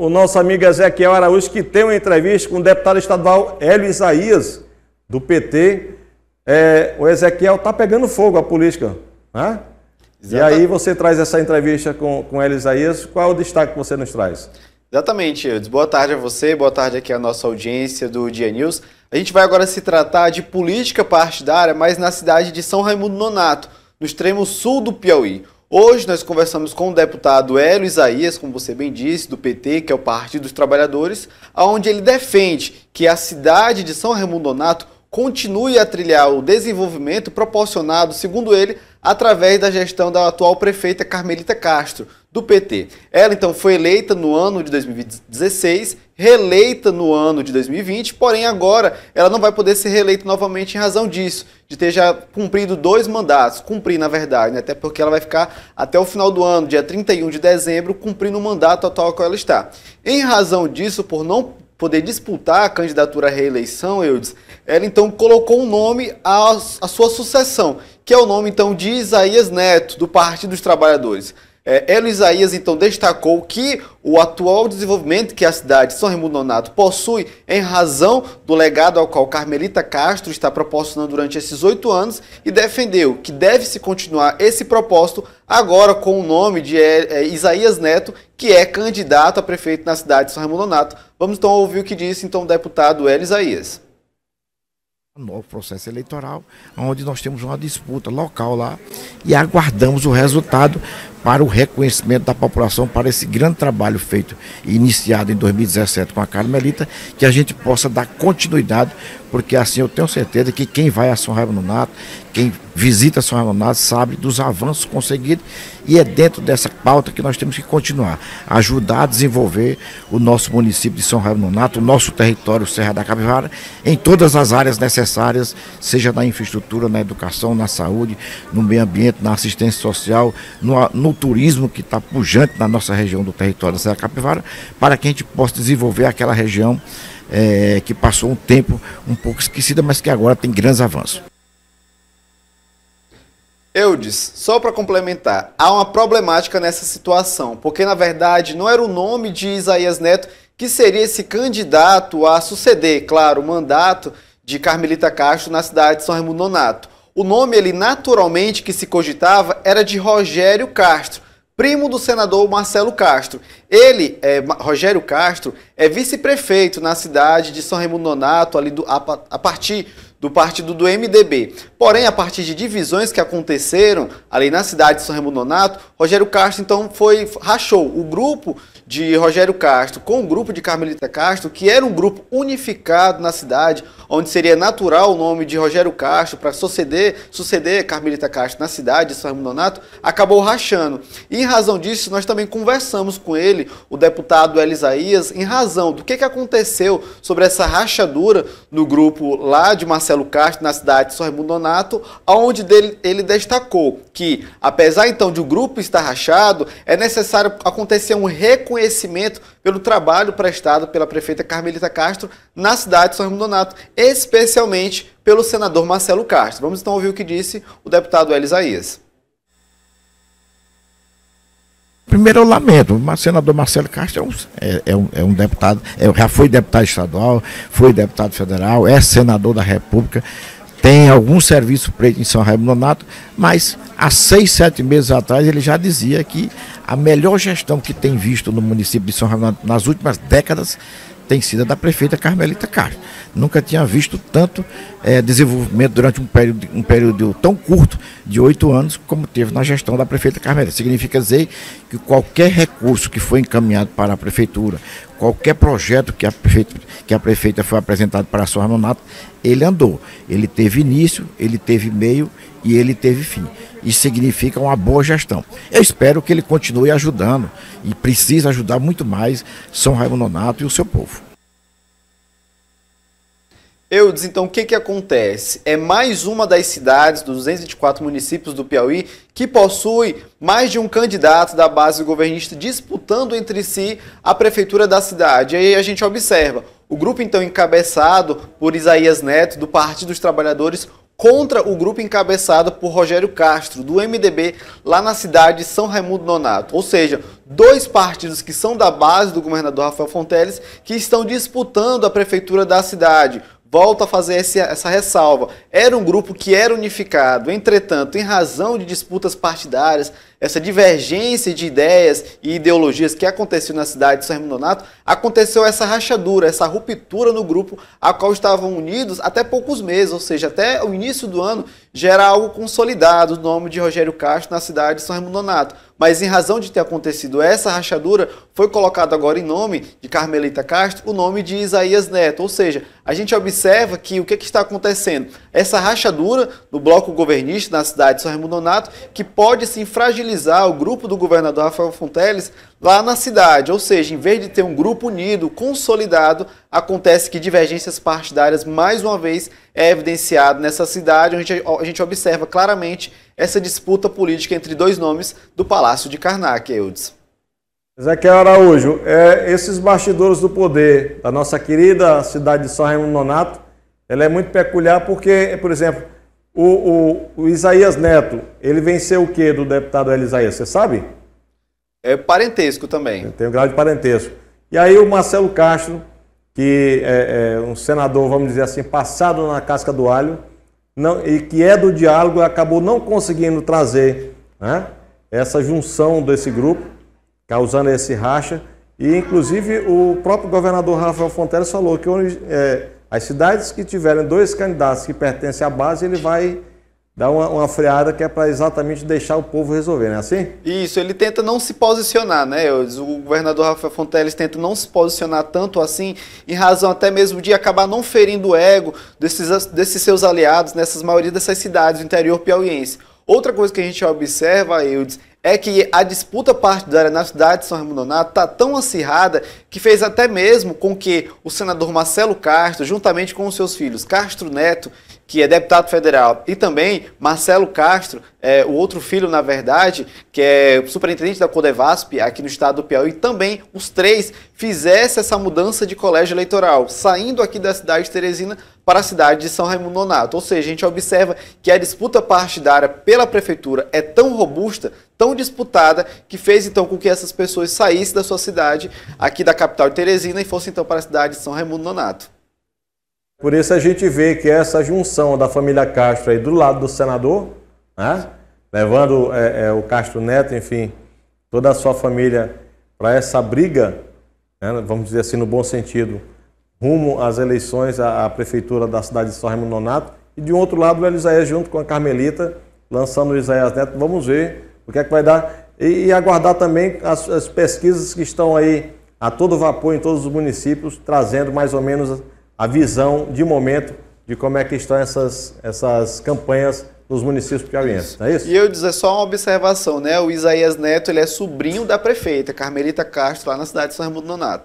o nosso amigo Ezequiel Araújo, que tem uma entrevista com o deputado estadual Hélio Isaías, do PT. É, o Ezequiel está pegando fogo a política. Né? E aí você traz essa entrevista com, com Hélio Isaías. Qual é o destaque que você nos traz? Exatamente, Boa tarde a você, boa tarde aqui à nossa audiência do Dia News. A gente vai agora se tratar de política partidária, mas na cidade de São Raimundo Nonato, no extremo sul do Piauí. Hoje nós conversamos com o deputado Hélio Isaías, como você bem disse, do PT, que é o Partido dos Trabalhadores, onde ele defende que a cidade de São Raimundo Donato continue a trilhar o desenvolvimento proporcionado, segundo ele, através da gestão da atual prefeita Carmelita Castro do PT. Ela então foi eleita no ano de 2016, reeleita no ano de 2020, porém agora ela não vai poder ser reeleita novamente em razão disso, de ter já cumprido dois mandatos, cumprir na verdade, né? até porque ela vai ficar até o final do ano, dia 31 de dezembro, cumprindo o mandato atual que ela está. Em razão disso, por não poder disputar a candidatura à reeleição, Eudes, ela então colocou um nome à, à sua sucessão, que é o nome então de Isaías Neto, do Partido dos Trabalhadores. É, Isaías então destacou que o atual desenvolvimento que a cidade de São Raimundo Nonato possui, em razão do legado ao qual Carmelita Castro está proporcionando durante esses oito anos, e defendeu que deve-se continuar esse propósito agora com o nome de é, é, Isaías Neto, que é candidato a prefeito na cidade de São Raimundo Nonato. Vamos então ouvir o que disse então o deputado Elo Isaías um novo processo eleitoral, onde nós temos uma disputa local lá e aguardamos o resultado para o reconhecimento da população para esse grande trabalho feito e iniciado em 2017 com a Carmelita, que a gente possa dar continuidade, porque assim eu tenho certeza que quem vai a São Raimundo Nato, quem visita São Raimundo Nato, sabe dos avanços conseguidos e é dentro dessa pauta que nós temos que continuar, ajudar a desenvolver o nosso município de São Raimundo Nato, o nosso território Serra da Capivara, em todas as áreas necessárias necessárias, seja na infraestrutura, na educação, na saúde, no meio ambiente, na assistência social, no, no turismo que está pujante na nossa região do território da Serra Capivara, para que a gente possa desenvolver aquela região é, que passou um tempo um pouco esquecida, mas que agora tem grandes avanços. Eudes, só para complementar, há uma problemática nessa situação, porque na verdade não era o nome de Isaías Neto que seria esse candidato a suceder, claro, o mandato de Carmelita Castro na cidade de São Raimundo Nonato. O nome ele naturalmente que se cogitava era de Rogério Castro, primo do senador Marcelo Castro. Ele, é, Rogério Castro, é vice-prefeito na cidade de São Raimundo Nonato ali do, a, a partir do partido do MDB. Porém, a partir de divisões que aconteceram ali na cidade de São Raimundo Nonato, Rogério Castro então foi rachou o grupo de Rogério Castro com o grupo de Carmelita Castro, que era um grupo unificado na cidade, onde seria natural o nome de Rogério Castro para suceder, suceder Carmelita Castro na cidade de São Raimundo Nonato, acabou rachando. E em razão disso, nós também conversamos com ele, o deputado Elisaías, em razão do que, que aconteceu sobre essa rachadura no grupo lá de Marcelo Marcelo Castro, na cidade de São Raimundo Donato, onde dele, ele destacou que, apesar então de o grupo estar rachado, é necessário acontecer um reconhecimento pelo trabalho prestado pela prefeita Carmelita Castro na cidade de São Raimundo Donato, especialmente pelo senador Marcelo Castro. Vamos então ouvir o que disse o deputado Elisaías. Primeiro, eu lamento. O senador Marcelo Castro é um, é, é, um, é um, deputado, é, já foi deputado estadual, foi deputado federal, é senador da República, tem algum serviço preto em São Raimundo Nonato, mas há seis, sete meses atrás ele já dizia que a melhor gestão que tem visto no município de São Raimundo nas últimas décadas tem sido a da prefeita Carmelita Castro. Nunca tinha visto tanto é, desenvolvimento durante um período, um período tão curto, de oito anos, como teve na gestão da prefeita Carmelita. Significa dizer que qualquer recurso que foi encaminhado para a prefeitura, qualquer projeto que a prefeita, que a prefeita foi apresentado para a sua Nonato, ele andou. Ele teve início, ele teve meio e ele teve fim e significa uma boa gestão. Eu espero que ele continue ajudando e precisa ajudar muito mais São Raimundo Nonato e o seu povo. Eudes, então o que, que acontece? É mais uma das cidades dos 224 municípios do Piauí que possui mais de um candidato da base governista disputando entre si a prefeitura da cidade. E aí a gente observa, o grupo então encabeçado por Isaías Neto, do Partido dos Trabalhadores, contra o grupo encabeçado por Rogério Castro, do MDB, lá na cidade de São Raimundo Nonato. Ou seja, dois partidos que são da base do governador Rafael Fonteles que estão disputando a prefeitura da cidade volto a fazer essa ressalva. Era um grupo que era unificado, entretanto, em razão de disputas partidárias, essa divergência de ideias e ideologias que aconteceu na cidade de São Donato, aconteceu essa rachadura, essa ruptura no grupo, a qual estavam unidos até poucos meses, ou seja, até o início do ano já era algo consolidado o nome de Rogério Castro na cidade de São Raimundo Donato. Mas em razão de ter acontecido essa rachadura, foi colocado agora em nome de Carmelita Castro o nome de Isaías Neto. Ou seja, a gente observa que o que, é que está acontecendo? Essa rachadura do bloco governista na cidade de São Raimundo Donato, que pode se fragilizar o grupo do governador Rafael Fonteles lá na cidade. Ou seja, em vez de ter um grupo unido, consolidado, acontece que divergências partidárias, mais uma vez, é evidenciado nessa cidade, onde a gente, a gente observa claramente essa disputa política entre dois nomes do Palácio de Karnak, Eudes. Ezequiel Araújo, é, esses bastidores do poder da nossa querida cidade de São Raimundo Nonato, ela é muito peculiar porque, por exemplo, o, o, o Isaías Neto, ele venceu o que do deputado Elisaías, você sabe? É parentesco também. Tem um grau de parentesco. E aí o Marcelo Castro, que é, é, um senador, vamos dizer assim, passado na casca do alho, não, e que é do diálogo, acabou não conseguindo trazer né, essa junção desse grupo, causando esse racha. E, inclusive, o próprio governador Rafael Fonteles falou que é, as cidades que tiverem dois candidatos que pertencem à base, ele vai dá uma, uma freada que é para exatamente deixar o povo resolver, não é assim? Isso, ele tenta não se posicionar, né? O governador Rafael Fonteles tenta não se posicionar tanto assim, em razão até mesmo de acabar não ferindo o ego desses, desses seus aliados nessas maioria dessas cidades do interior piauiense. Outra coisa que a gente observa, Eudes, é que a disputa partidária na cidade de São Raimundo Nonato está tão acirrada que fez até mesmo com que o senador Marcelo Castro, juntamente com os seus filhos Castro Neto que é deputado federal, e também Marcelo Castro, é, o outro filho, na verdade, que é superintendente da Codevasp aqui no estado do Piauí, também os três fizessem essa mudança de colégio eleitoral, saindo aqui da cidade de Teresina para a cidade de São Raimundo Nonato. Ou seja, a gente observa que a disputa partidária pela prefeitura é tão robusta, tão disputada, que fez então com que essas pessoas saíssem da sua cidade, aqui da capital de Teresina, e fossem então para a cidade de São Raimundo Nonato. Por isso a gente vê que essa junção da família Castro aí do lado do senador, né? levando é, é, o Castro Neto, enfim, toda a sua família para essa briga, né? vamos dizer assim no bom sentido, rumo às eleições à, à prefeitura da cidade de São Raimundo Nonato, e de um outro lado o Elisaías junto com a Carmelita, lançando o Isaías Neto, vamos ver o que é que vai dar. E, e aguardar também as, as pesquisas que estão aí a todo vapor em todos os municípios, trazendo mais ou menos a visão de momento de como é que estão essas, essas campanhas nos municípios piauienses, não é isso? E eu dizer só uma observação, né? O Isaías Neto, ele é sobrinho da prefeita, Carmelita Castro, lá na cidade de São Raimundo Nonato.